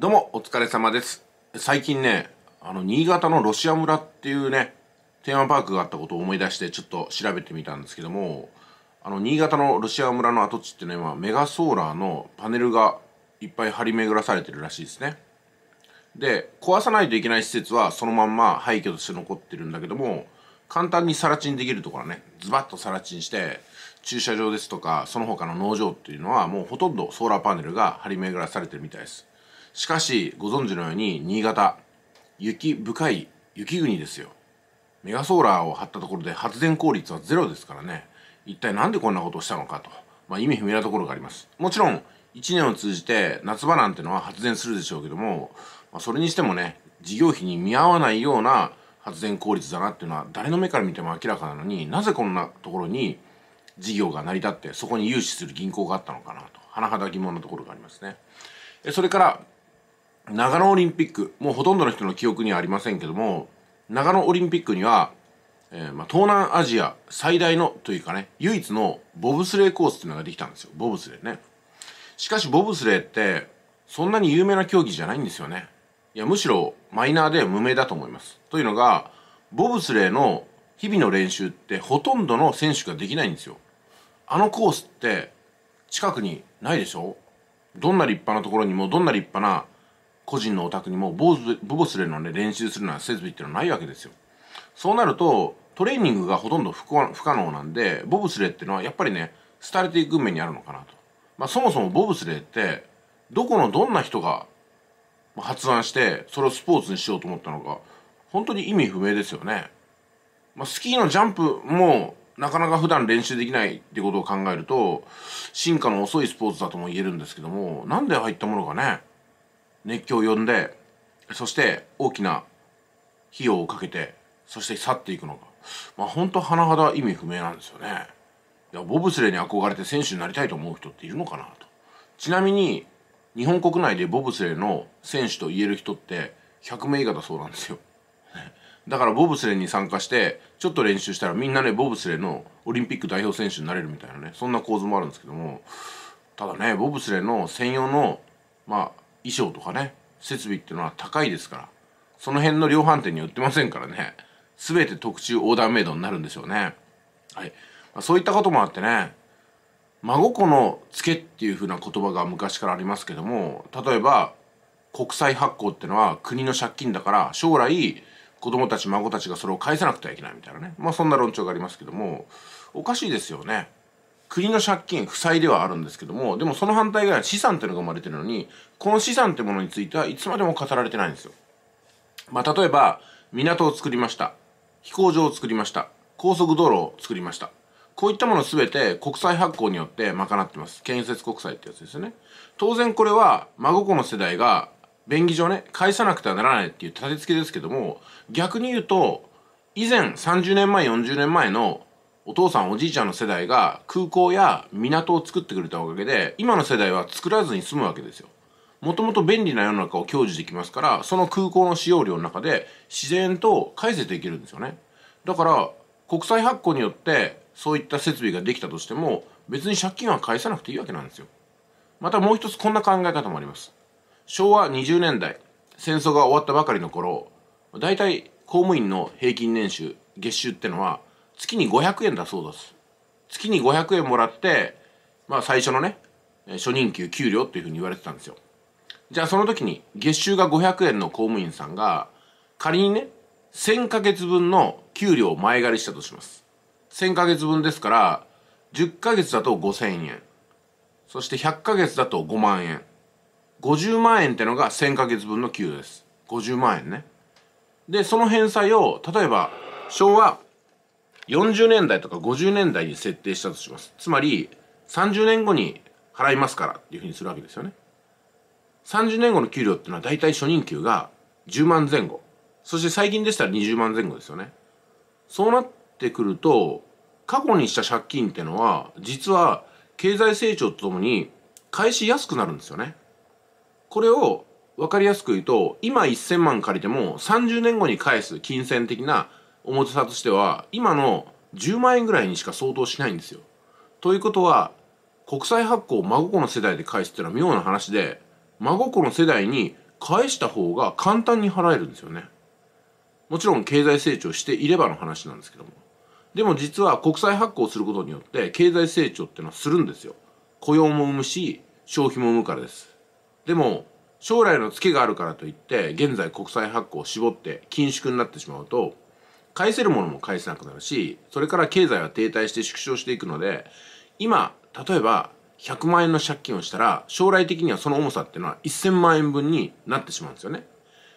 どうもお疲れ様です最近ねあの新潟のロシア村っていうねテーマパークがあったことを思い出してちょっと調べてみたんですけどもあの新潟のロシア村の跡地ってね今メガソーラーのパネルがいっぱい張り巡らされてるらしいですねで壊さないといけない施設はそのまんま廃墟として残ってるんだけども簡単に更地にできるところはねズバッと更地にして駐車場ですとかその他の農場っていうのはもうほとんどソーラーパネルが張り巡らされてるみたいですしかしご存知のように新潟雪深い雪国ですよメガソーラーを張ったところで発電効率はゼロですからね一体何でこんなことをしたのかと、まあ、意味不明なところがありますもちろん1年を通じて夏場なんてのは発電するでしょうけども、まあ、それにしてもね事業費に見合わないような発電効率だなっていうのは誰の目から見ても明らかなのになぜこんなところに事業が成り立ってそこに融資する銀行があったのかなと甚だ疑問なところがありますね。それから長野オリンピックもうほとんどの人の記憶にはありませんけども長野オリンピックには、えー、まあ、東南アジア最大のというかね唯一のボブスレーコースっていうのができたんですよボブスレーねしかしボブスレーってそんなに有名な競技じゃないんですよねいやむしろマイナーで無名だと思いますというのがボブスレーの日々の練習ってほとんどの選手ができないんですよあのコースって近くにないでしょどんな立派なところにもどんな立派な個人のお宅にもボボスレーの、ね、練習するような設備っていうのはないわけですよ。そうなるとトレーニングがほとんど不可能なんでボブスレーっていうのはやっぱりね廃れていく面にあるのかなと、まあ、そもそもボブスレーってどこのどんな人が発案してそれをスポーツにしようと思ったのか本当に意味不明ですよね、まあ、スキーのジャンプもなかなか普段練習できないってことを考えると進化の遅いスポーツだとも言えるんですけどもなんで入ったものがね熱狂を呼んでそして大きな費用をかけてそして去っていくのがまあ本当甚だ意味不明なんですよねいやボブスレーに憧れて選手になりたいと思う人っているのかなとちなみに日本国内でボブスレーの選手と言える人って100名以下だそうなんですよ だからボブスレーに参加してちょっと練習したらみんなねボブスレーのオリンピック代表選手になれるみたいなねそんな構図もあるんですけどもただねボブスレーの専用のまあ衣装とかね設備っていうのは高いですからその辺の量販店に売ってませんからね全て特注オーダーメイドになるんでしょうねはい、まあ、そういったこともあってね孫子のつけ」っていうふうな言葉が昔からありますけども例えば国債発行ってのは国の借金だから将来子供たち孫たちがそれを返さなくてはいけないみたいなねまあそんな論調がありますけどもおかしいですよね国の借金負債ではあるんですけどもでもその反対側に資産っていうのが生まれてるのにこの資産ってものについてはいつまでも語られてないんですよ。まあ、例えば港を作りました飛行場を作りました高速道路を作りましたこういったものすべて国債発行によって賄ってます建設国債ってやつですよね当然これは孫子の世代が便宜上ね返さなくてはならないっていう立て付けですけども逆に言うと以前30年前40年前のお父さんおじいちゃんの世代が空港や港を作ってくれたおかげで今の世代は作らずに済むわけですよ。もともと便利な世の中を享受できますからその空港の使用量の中で自然と返せていけるんですよね。だから国債発行によってそういった設備ができたとしても別に借金は返さなくていいわけなんですよ。またもう一つこんな考え方もあります。昭和20年代戦争が終わったばかりの頃大体公務員の平均年収月収ってのは月に500円だそうです月に500円もらってまあ最初のね初任給給料っていうふうに言われてたんですよじゃあその時に月収が500円の公務員さんが仮にね1000ヶ月分の給料を前借りしたとします1000ヶ月分ですから10ヶ月だと5000円そして100ヶ月だと5万円50万円ってのが1000ヶ月分の給与です50万円ねでその返済を例えば昭和40年代とか50年代に設定したとしますつまり30年後に払いますからっていうふうにするわけですよね30年後の給料っていうのは大体初任給が10万前後そして最近でしたら20万前後ですよねそうなってくると過去にした借金ってのは実は経済成長とともに返しやすくなるんですよねこれを分かりやすく言うと今1000万借りても30年後に返す金銭的な重さとしては今の10万円ぐらいにしか相当しないんですよ。ということは国債発行を孫子の世代で返すっていうのは妙な話で孫子の世代に返した方が簡単に払えるんですよね。もちろん経済成長していればの話なんですけども。でも実は国債発行することによって経済成長ってのはするんですよ。雇用も生むし消費も生むからです。でも将来のツケがあるからといって現在国債発行を絞って緊縮になってしまうと返せるものも返せなくなるしそれから経済は停滞して縮小していくので今例えば100万円の借金をしたら将来的にはその重さっていうのは1000万円分になってしまうんですよね。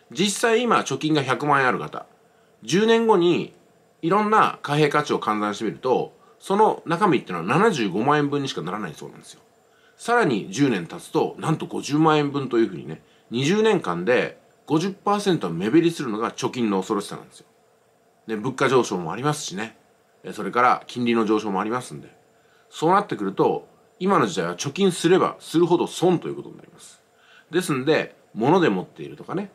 実際今貯金が100万円ある方10年後にいろんな貨幣価値を換算してみるとその中身っていうのは75万円分にしかならないそうなんですよ。さらに10年経つとなんと50万円分というふうにね20年間で50%は目減りするのが貯金の恐ろしさなんですよ。で、物価上昇もありますしね。それから金利の上昇もありますんで。そうなってくると、今の時代は貯金すればするほど損ということになります。ですんで、物で持っているとかね、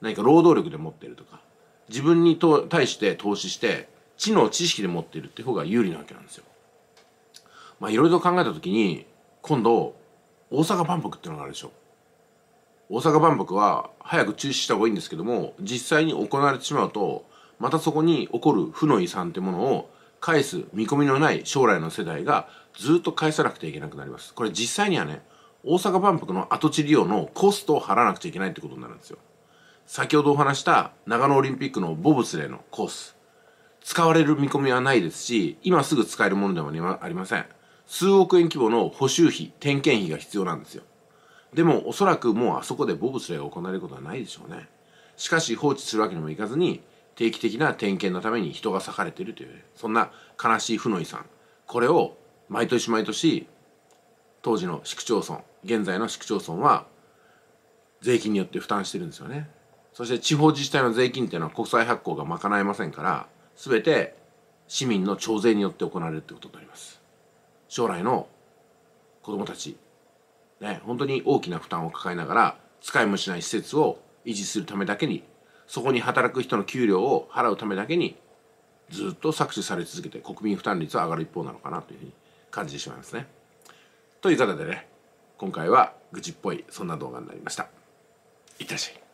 何か労働力で持っているとか、自分にと対して投資して、知能、知識で持っているって方が有利なわけなんですよ。まあ、いろいろ考えたときに、今度、大阪万博っていうのがあるでしょ。大阪万博は早く中止した方がいいんですけども、実際に行われてしまうと、またそこに起こる負の遺産ってものを返す見込みのない将来の世代がずっと返さなくてはいけなくなります。これ実際にはね、大阪万博の跡地利用のコストを払わなくちゃいけないってことになるんですよ。先ほどお話した長野オリンピックのボブスレーのコース。使われる見込みはないですし、今すぐ使えるものでもありません。数億円規模の補修費、点検費が必要なんですよ。でもおそらくもうあそこでボブスレーが行われることはないでしょうね。しかし放置するわけにもいかずに、定期的な点検のために人が割かれているという、そんな悲しい負の遺産これを毎年毎年当時の市区町村現在の市区町村は税金によって負担してるんですよねそして地方自治体の税金っていうのは国債発行が賄えませんから全て市民の徴税によって行われるってことになります将来の子供たちね本当に大きな負担を抱えながら使いもしない施設を維持するためだけにそこに働く人の給料を払うためだけにずっと搾取され続けて国民負担率は上がる一方なのかなというふうに感じてしまいますね。という方でね今回は愚痴っぽいそんな動画になりました。いってらっしゃい。